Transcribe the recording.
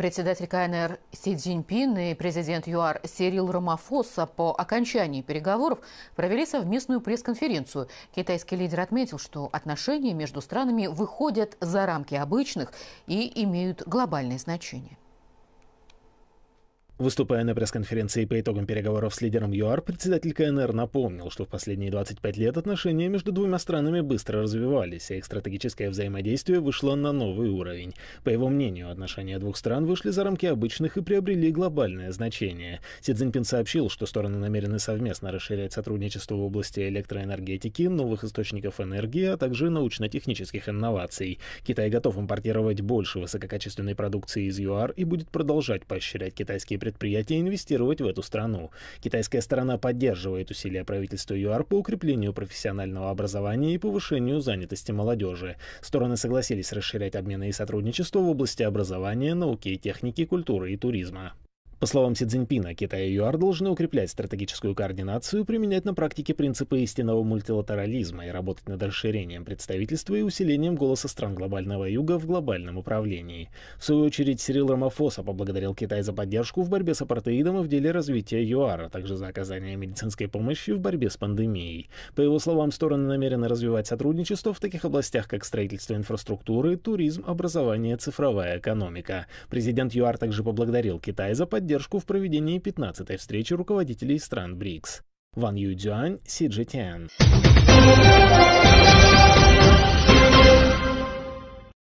Председатель КНР Си Цзиньпин и президент ЮАР Сирил Ромафоса по окончании переговоров провели совместную пресс-конференцию. Китайский лидер отметил, что отношения между странами выходят за рамки обычных и имеют глобальное значение. Выступая на пресс-конференции по итогам переговоров с лидером ЮАР, председатель КНР напомнил, что в последние 25 лет отношения между двумя странами быстро развивались, а их стратегическое взаимодействие вышло на новый уровень. По его мнению, отношения двух стран вышли за рамки обычных и приобрели глобальное значение. Си Цзиньпин сообщил, что стороны намерены совместно расширять сотрудничество в области электроэнергетики, новых источников энергии, а также научно-технических инноваций. Китай готов импортировать больше высококачественной продукции из ЮАР и будет продолжать поощрять китайские предприятия предприятия инвестировать в эту страну. Китайская сторона поддерживает усилия правительства ЮАР по укреплению профессионального образования и повышению занятости молодежи. Стороны согласились расширять обмены и сотрудничество в области образования, науки и техники, культуры и туризма. По словам Си Цзиньпина, Китай и ЮАР должны укреплять стратегическую координацию, применять на практике принципы истинного мультилатерализма и работать над расширением представительства и усилением голоса стран глобального юга в глобальном управлении. В свою очередь, Сирил Рамафоса поблагодарил Китай за поддержку в борьбе с апартеидом и в деле развития ЮАР, а также за оказание медицинской помощи в борьбе с пандемией. По его словам, стороны намерены развивать сотрудничество в таких областях, как строительство инфраструктуры, туризм, образование, цифровая экономика. Президент ЮАР также поблагодарил Китай за поддержку поддержку в проведении 15-й встречи руководителей стран БРИКС. Ван Юдзюань, Си Джитян.